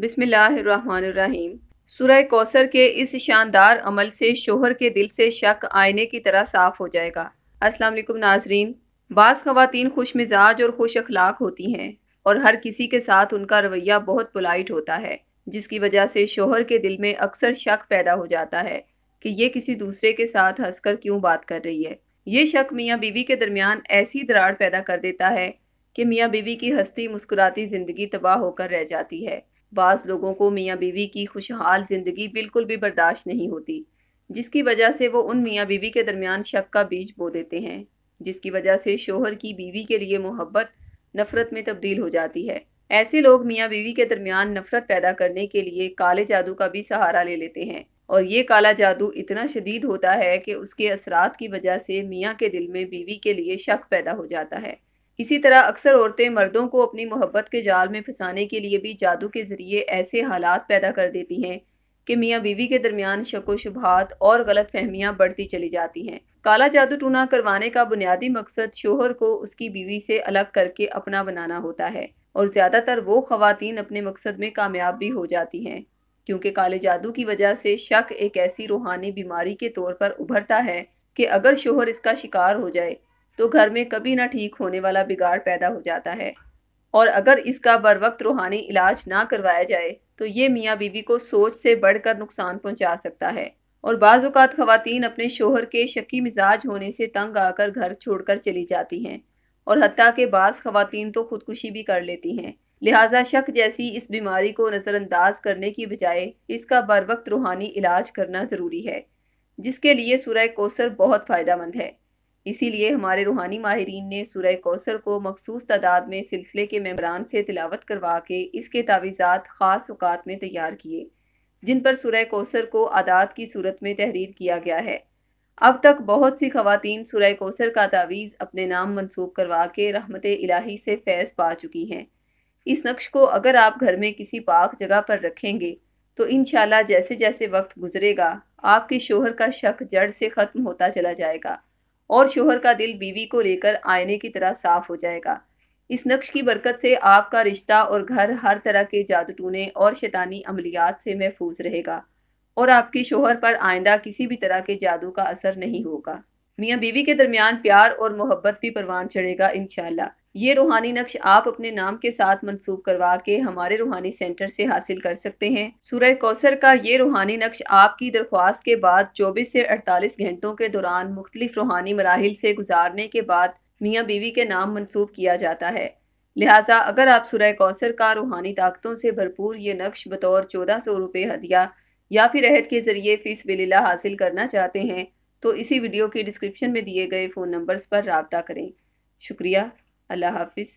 बिसमीम सूरह कौसर के इस शानदार अमल से शोहर के दिल से शक आईने की तरह साफ हो जाएगा अस्सलाम नाजरीन बास ख़वातीन खुश मिजाज और खुश अखलाक होती हैं और हर किसी के साथ उनका रवैया बहुत पोलाइट होता है जिसकी वजह से शोहर के दिल में अक्सर शक पैदा हो जाता है कि ये किसी दूसरे के साथ हंसकर क्यों बात कर रही है ये शक मियाँ बीवी के दरमियान ऐसी दरार पैदा कर देता है कि मियाँ बीवी की हस्ती मुस्कुराती ज़िंदगी तबाह होकर रह जाती है बाज़ लोगों को मियाँ बीवी की खुशहाल ज़िंदगी बिल्कुल भी बर्दाश्त नहीं होती जिसकी वजह से वो उन मियाँ बीवी के दरमियान शक का बीज बो देते हैं जिसकी वजह से शोहर की बीवी के लिए मोहब्बत नफ़रत में तब्दील हो जाती है ऐसे लोग मियाँ बीवी के दरमियान नफ़रत पैदा करने के लिए काले जादू का भी सहारा ले लेते हैं और ये काला जादू इतना शदीद होता है कि उसके असरात की वजह से मियाँ के दिल में बीवी के लिए शक पैदा हो जाता है इसी तरह अक्सर औरतें मर्दों को अपनी मोहब्बत के जाल में फंसाने के लिए भी जादू के ज़रिए ऐसे हालात पैदा कर देती हैं कि मियाँ बीवी के दरमियान शको शुभात और गलत फहमियाँ बढ़ती चली जाती हैं काला जादू टूना करवाने का बुनियादी मकसद शोहर को उसकी बीवी से अलग करके अपना बनाना होता है और ज़्यादातर वो खातन अपने मकसद में कामयाब भी हो जाती हैं क्योंकि काले जादू की वजह से शक एक ऐसी रूहानी बीमारी के तौर पर उभरता है कि अगर शोहर इसका शिकार हो जाए तो घर में कभी ना ठीक होने वाला बिगाड़ पैदा हो जाता है और अगर इसका बर वक्त रूहानी इलाज ना करवाया जाए तो ये मियाँ बीवी को सोच से बढ़कर नुकसान पहुँचा सकता है और बाज़ात खवतिन अपने शोहर के शकी मिजाज होने से तंग आकर घर छोड़कर चली जाती हैं और हती के बाद खुतिन तो ख़ुदकुशी भी कर लेती हैं लिहाजा शक जैसी इस बीमारी को नज़रअंदाज करने की बजाय इसका बर वक्त रूहानी इलाज करना ज़रूरी है जिसके लिए सुरह कोसर बहुत फ़ायदा मंद है इसीलिए हमारे रूहानी माहरीन ने सूरह कौसर को मखसूस तादाद में सिलसिले के मेम्बरान से तिलावत करवा के इसके तावीज़ा ख़ास अवकात में तैयार किए जिन पर सूरह कौसर को आदात की सूरत में तहरीर किया गया है अब तक बहुत सी खातन सूरह कौसर का तावीज़ अपने नाम मनसूब करवा के रहमत इलाही से फैज़ पा चुकी हैं इस नक्श को अगर आप घर में किसी पाक जगह पर रखेंगे तो इन जैसे जैसे वक्त गुजरेगा आपके शोहर का शक जड़ से ख़त्म होता चला जाएगा और शोहर का दिल बीवी को लेकर आईने की तरह साफ हो जाएगा इस नक्श की बरकत से आपका रिश्ता और घर हर तरह के जादू टूने और शैतानी अमलियात से महफूज रहेगा और आपके शोहर पर आइंदा किसी भी तरह के जादू का असर नहीं होगा मियाँ बीवी के दरमियान प्यार और मोहब्बत भी परवान चढ़ेगा इनशाला ये रूहानी नक्श आप अपने नाम के साथ मनसूब करवा के हमारे रूहानी सेंटर से हासिल कर सकते हैं सूर्य कौसर का ये रूहानी नक्श आपकी दरख्वास्त के बाद चौबीस से अड़तालीस घंटों के दौरान मुख्तलिफ रूहानी मराहल से गुजारने के बाद मियाँ बीवी के नाम मनसूब किया जाता है लिहाजा अगर आप सुरह कौसर का रूहानी ताकतों से भरपूर ये नक्श बतौर चौदह सौ रुपये हदिया या फिर अहद के ज़रिए फ़ीस बिल्ला हासिल करना चाहते हैं तो इसी वीडियो के डिस्क्रिप्शन में दिए गए फ़ोन नंबर्स पर रबता करें शुक्रिया अल्लाह हाफिज़